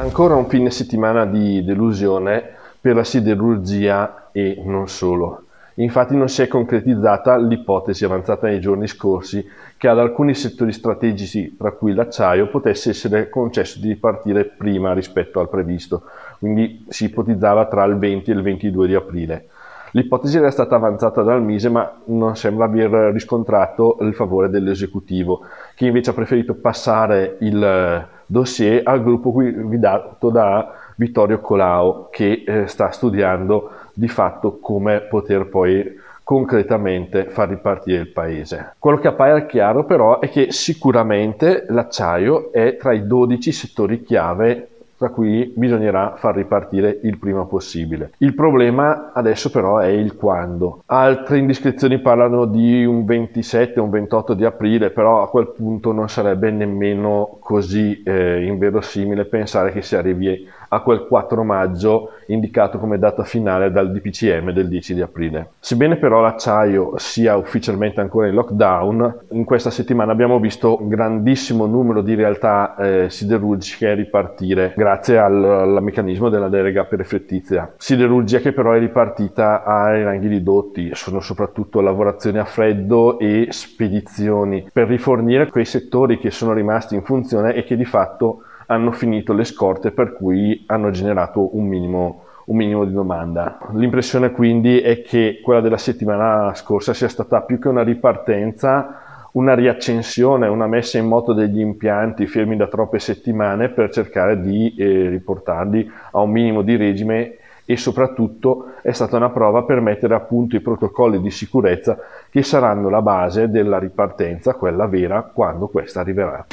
Ancora un fine settimana di delusione per la siderurgia e non solo. Infatti non si è concretizzata l'ipotesi avanzata nei giorni scorsi che ad alcuni settori strategici, tra cui l'acciaio, potesse essere concesso di ripartire prima rispetto al previsto, quindi si ipotizzava tra il 20 e il 22 di aprile. L'ipotesi era stata avanzata dal Mise, ma non sembra aver riscontrato il favore dell'esecutivo, che invece ha preferito passare il dossier al gruppo guidato da Vittorio Colau che eh, sta studiando di fatto come poter poi concretamente far ripartire il paese. Quello che appare chiaro però è che sicuramente l'acciaio è tra i 12 settori chiave da qui bisognerà far ripartire il prima possibile. Il problema adesso però è il quando. Altre indiscrezioni parlano di un 27, o un 28 di aprile, però a quel punto non sarebbe nemmeno così eh, inverosimile pensare che si arrivi a quel 4 maggio indicato come data finale dal DPCM del 10 di aprile. Sebbene però l'acciaio sia ufficialmente ancora in lockdown, in questa settimana abbiamo visto un grandissimo numero di realtà eh, siderurgiche ripartire grazie al, al meccanismo della delega perfettizia. Siderurgia che però è ripartita ai ranghi ridotti, sono soprattutto lavorazioni a freddo e spedizioni, per rifornire quei settori che sono rimasti in funzione e che di fatto hanno finito le scorte per cui hanno generato un minimo un minimo di domanda. L'impressione quindi è che quella della settimana scorsa sia stata più che una ripartenza, una riaccensione, una messa in moto degli impianti fermi da troppe settimane per cercare di eh, riportarli a un minimo di regime e soprattutto è stata una prova per mettere a punto i protocolli di sicurezza che saranno la base della ripartenza, quella vera, quando questa arriverà.